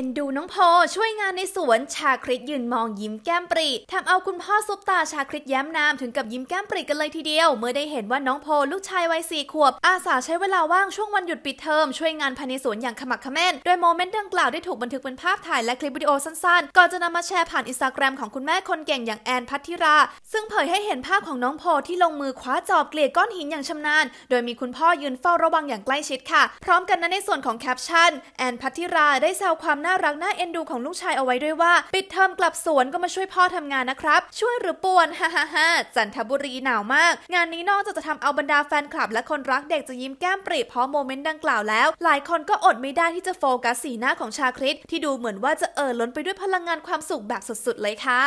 ็นดูน้องโพช่วยงานในสวนชาคริตยืนมองยิ้มแก้มปรีทำเอาคุณพ่อซุปตาชาคริตแย้มนามถึงกับยิ้มแก้มปรีกันเลยทีเดียวเมื่อได้เห็นว่าน้องโพลูกชายวัยสี่ขวบ อาสาใช้เวลาว่างช่วงวันหยุดปิดเทอมช่วยงานภายในสวนอย่างขมักขม้นโดยโมเมนต์ดังกล่าวได้ถูกบันทึกเป็นภาพถ่ายและคลิปวิดีโอสั้นๆก่อนจะนำมาแชร์ผ่านอินสตาแกรมของคุณแม่คนเก่งอย่างแอนพัทธิรา ซึ่งเผยให้เห็นภาพของน้องโพที่ลงมือคว้าจอบเกลี่ยก้อนหินอย่างชำนาญโดยมีคุณพ่อยืนเฝ้าระวังอย่างใกล้ชิดค่ะ พร้อมกันนั้นในส่วนของแคปชั่นแอนพัทธิราได้แซวความนน่ารักน่าเอ็นดูของลูกชายเอาไว้ด้วยว่า ปิดเทอมกลับสวนก็มาช่วยพ่อทำงานนะครับ ช่วยหรือป่วนฮ่าฮ่าฮ่าจันทบุรีหนาวมาก งานนี้นอกจากจะทำเอาบรรดาแฟนคลับ และคนรักเด็กจะยิ้มแก้มปรีเพราะโมเมนต์ดังกล่าวแล้ว หลายคนก็อดไม่ได้ที่จะโฟกัสสีหน้าของชาคริต ที่ดูเหมือนว่าจะเอ่อล้นไปด้วยพลังงานความสุขแบบสุดๆเลยค่ะ